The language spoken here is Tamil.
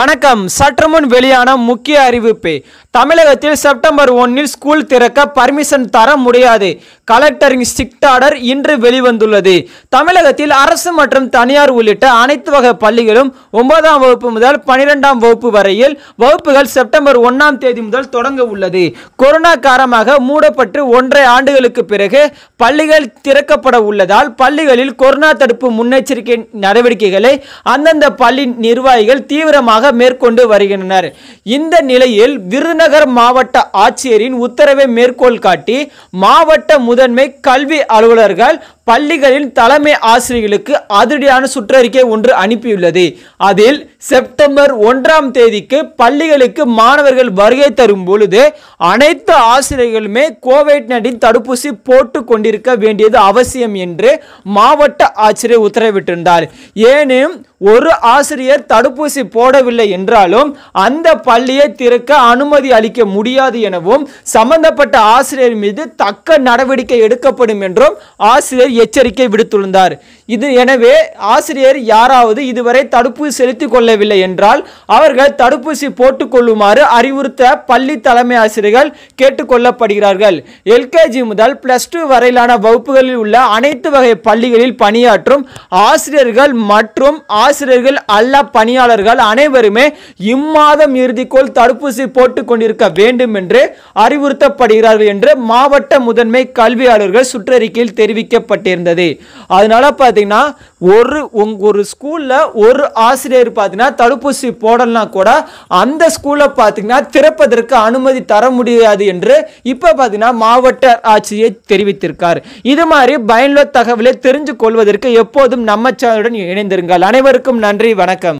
வணக்கம் சற்றுமுன் வெளியான முக்கிய அறிவிப்பு தமிழகத்தில் செப்டம்பர் ஒன்னில் ஸ்கூல் திறக்க பர்மிஷன் தர முடியாது கலெக்டரின் ஸ்ட்ரிக்ட் ஆர்டர் இன்று வெளிவந்துள்ளது தமிழகத்தில் அரசு மற்றும் தனியார் உள்ளிட்ட அனைத்து வகை பள்ளிகளும் ஒன்பதாம் வகுப்பு முதல் பனிரெண்டாம் வகுப்பு வரையில் வகுப்புகள் செப்டம்பர் ஒன்றாம் தேதி முதல் தொடங்க உள்ளது கொரோனா காரணமாக மூடப்பட்டு ஒன்றரை ஆண்டுகளுக்கு பிறகு பள்ளிகள் திறக்கப்பட உள்ளதால் பள்ளிகளில் கொரோனா தடுப்பு முன்னெச்சரிக்கை நடவடிக்கைகளை அந்தந்த பள்ளி நிர்வாகிகள் தீவிரமாக மேற்கொண்டு வருகின்றனர் இந்த நிலையில் விருது தலைநகர் மாவட்ட ஆட்சியரின் உத்தரவை மேற்கோள் காட்டி மாவட்ட முதன்மை கல்வி அலுவலர்கள் பள்ளிகளின் தலைமை ஆசிரியர்களுக்கு அதிரடியான சுற்றறிக்கை ஒன்று அனுப்பியுள்ளது அதில் செப்டம்பர் ஒன்றாம் தேதிக்கு பள்ளிகளுக்கு மாணவர்கள் வருகை தரும் பொழுது அனைத்து ஆசிரியர்களுமே கோவிட் நைன்டீன் தடுப்பூசி போட்டு கொண்டிருக்க வேண்டியது அவசியம் என்று மாவட்ட ஆசிரியர் உத்தரவிட்டிருந்தார் ஏனும் ஒரு ஆசிரியர் தடுப்பூசி போடவில்லை என்றாலும் அந்த பள்ளியை திறக்க அனுமதி அளிக்க முடியாது எனவும் சம்பந்தப்பட்ட ஆசிரியர் மீது தக்க நடவடிக்கை எடுக்கப்படும் என்றும் ஆசிரியர் எச்சரிக்கை விடுத்துள்ளார் இது எனவே ஆசிரியர் யாராவது இதுவரை தடுப்பூசி செலுத்தி கொள்ளவில்லை என்றால் அவர்கள் தடுப்பூசி கொள்ளுமாறு அறிவுறுத்த பள்ளி தலைமை ஆசிரியர்கள் கேட்டுக்கொள்ளப்படுகிறார்கள் எல்கேஜி முதல் பிளஸ் டூ வரையிலான வகுப்புகளில் உள்ள அனைத்து வகை பள்ளிகளில் பணியாற்றும் ஆசிரியர்கள் மற்றும் ஆசிரியர்கள் அல்ல பணியாளர்கள் அனைவருமே இம்மாதம் இறுதிக்குள் தடுப்பூசி போட்டுக் கொண்டிருக்க வேண்டும் என்று அறிவுறுத்தப்படுகிறார்கள் என்று மாவட்ட முதன்மை கல்வியாளர்கள் சுற்றறிக்கையில் தெரிவிக்கப்பட்டு செய்யப்பட்டிருந்தது அதனால பார்த்தீங்கன்னா ஒரு உங்க ஒரு ஸ்கூலில் ஒரு ஆசிரியர் பார்த்தீங்கன்னா தடுப்பூசி போடலாம் கூட அந்த ஸ்கூல்ல பார்த்தீங்கன்னா திறப்பதற்கு அனுமதி தர முடியாது என்று இப்போ பார்த்தீங்கன்னா மாவட்ட ஆட்சியை தெரிவித்திருக்கார் இது மாதிரி பயனுள்ள தகவலை தெரிஞ்சு கொள்வதற்கு எப்போதும் நம்ம சேனலுடன் இணைந்திருங்கள் அனைவருக்கும் நன்றி வணக்கம்